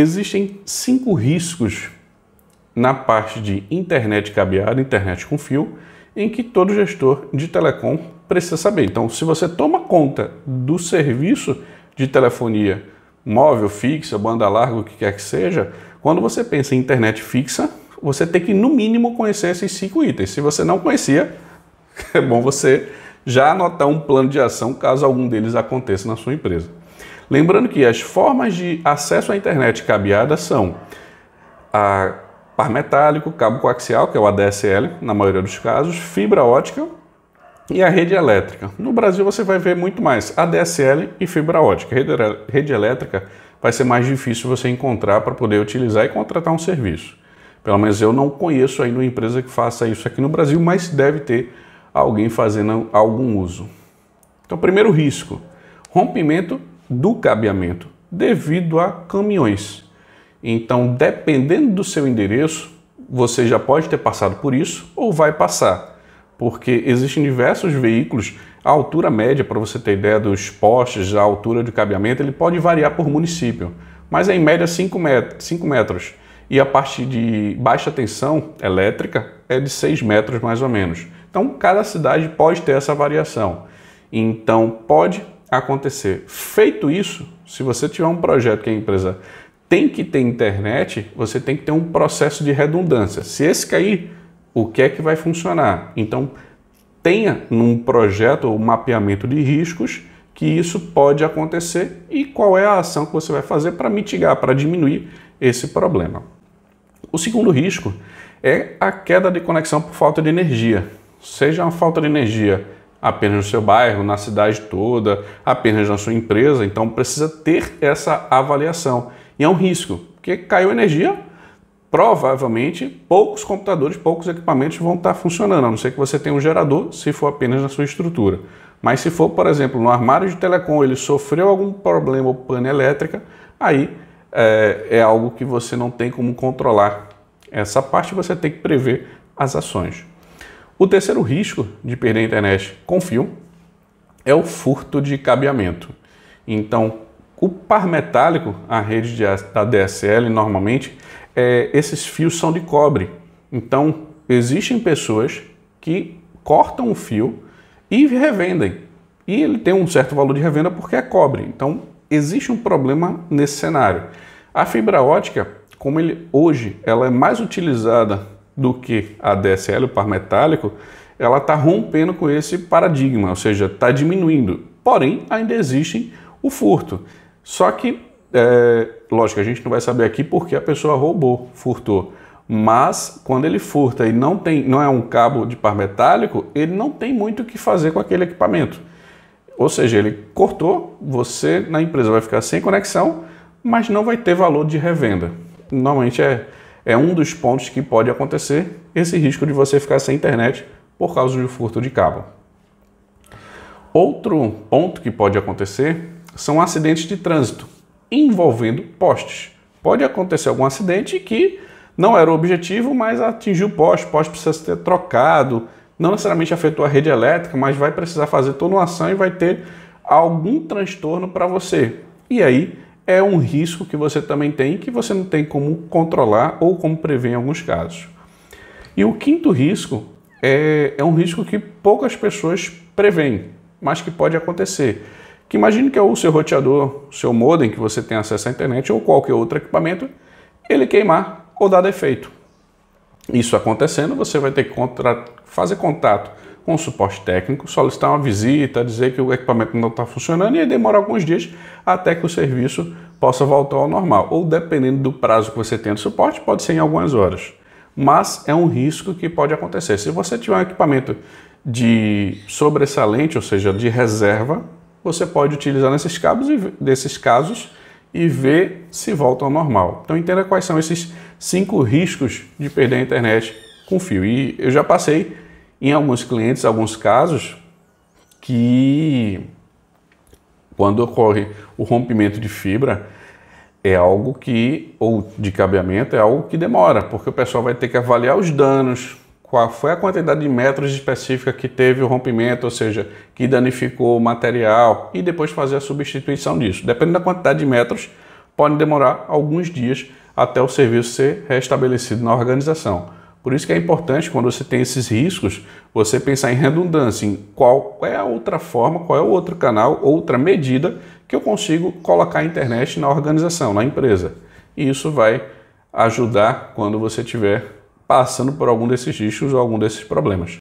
Existem cinco riscos na parte de internet cabeada, internet com fio, em que todo gestor de telecom precisa saber. Então, se você toma conta do serviço de telefonia móvel, fixa, banda larga, o que quer que seja, quando você pensa em internet fixa, você tem que, no mínimo, conhecer esses cinco itens. Se você não conhecia, é bom você já anotar um plano de ação caso algum deles aconteça na sua empresa. Lembrando que as formas de acesso à internet cabeada são a par metálico, cabo coaxial, que é o ADSL, na maioria dos casos, fibra ótica e a rede elétrica. No Brasil você vai ver muito mais ADSL e fibra ótica. Rede, elétrica vai ser mais difícil você encontrar para poder utilizar e contratar um serviço. Pelo menos eu não conheço ainda uma empresa que faça isso aqui no Brasil, mas deve ter alguém fazendo algum uso. Então, primeiro risco, rompimento do cabeamento devido a caminhões. Então, dependendo do seu endereço, você já pode ter passado por isso ou vai passar, porque existem diversos veículos. A altura média, para você ter ideia dos postes, a altura de cabeamento, ele pode variar por município, mas é em média 5 metros. E a parte de baixa tensão elétrica é de 6 metros mais ou menos. Então, cada cidade pode ter essa variação. Então, pode acontecer. Feito isso, se você tiver um projeto que a empresa tem que ter internet, você tem que ter um processo de redundância. Se esse cair, o que é que vai funcionar? Então, tenha num projeto o um mapeamento de riscos que isso pode acontecer e qual é a ação que você vai fazer para mitigar, para diminuir esse problema. O segundo risco é a queda de conexão por falta de energia. Seja uma falta de energia apenas no seu bairro, na cidade toda, apenas na sua empresa. Então precisa ter essa avaliação. E é um risco, porque caiu energia, provavelmente poucos computadores, poucos equipamentos vão estar funcionando, a não ser que você tenha um gerador, se for apenas na sua estrutura. Mas se for, por exemplo, no armário de telecom, ele sofreu algum problema ou pane elétrica, aí é, é algo que você não tem como controlar. Essa parte você tem que prever as ações. O terceiro risco de perder a internet com fio é o furto de cabeamento. Então, o par metálico, a rede de, da DSL normalmente, é, esses fios são de cobre. Então, existem pessoas que cortam o fio e revendem. E ele tem um certo valor de revenda porque é cobre. Então, existe um problema nesse cenário. A fibra ótica, como ele, hoje ela é mais utilizada do que a DSL, o par metálico, ela está rompendo com esse paradigma, ou seja, está diminuindo. Porém, ainda existe o furto. Só que, é, lógico, a gente não vai saber aqui porque a pessoa roubou, furtou. Mas quando ele furta e não tem, não é um cabo de par metálico, ele não tem muito o que fazer com aquele equipamento. Ou seja, ele cortou, você na empresa vai ficar sem conexão, mas não vai ter valor de revenda. Normalmente é é um dos pontos que pode acontecer esse risco de você ficar sem internet por causa do furto de cabo. Outro ponto que pode acontecer são acidentes de trânsito envolvendo postes. Pode acontecer algum acidente que não era o objetivo, mas atingiu o poste, o poste precisa ser trocado, não necessariamente afetou a rede elétrica, mas vai precisar fazer toda uma ação e vai ter algum transtorno para você. E aí é um risco que você também tem que você não tem como controlar ou como prever em alguns casos. E o quinto risco é, é um risco que poucas pessoas preveem, mas que pode acontecer. Que imagine que é o seu roteador, seu modem que você tem acesso à internet ou qualquer outro equipamento, ele queimar ou dar defeito. Isso acontecendo, você vai ter que fazer contato com o suporte técnico, solicitar uma visita, dizer que o equipamento não está funcionando e aí demora alguns dias até que o serviço possa voltar ao normal. Ou dependendo do prazo que você tem de suporte, pode ser em algumas horas. Mas é um risco que pode acontecer. Se você tiver um equipamento de sobressalente, ou seja, de reserva, você pode utilizar nesses cabos e desses casos e ver se volta ao normal. Então entenda quais são esses cinco riscos de perder a internet com fio. E eu já passei em alguns clientes, alguns casos, que quando ocorre o rompimento de fibra, é algo que, ou de cabeamento, é algo que demora, porque o pessoal vai ter que avaliar os danos, qual foi a quantidade de metros específica que teve o rompimento, ou seja, que danificou o material, e depois fazer a substituição disso. Dependendo da quantidade de metros, pode demorar alguns dias até o serviço ser restabelecido na organização. Por isso que é importante, quando você tem esses riscos, você pensar em redundância, em qual, qual é a outra forma, qual é o outro canal, outra medida que eu consigo colocar a internet na organização, na empresa. E isso vai ajudar quando você estiver passando por algum desses riscos ou algum desses problemas.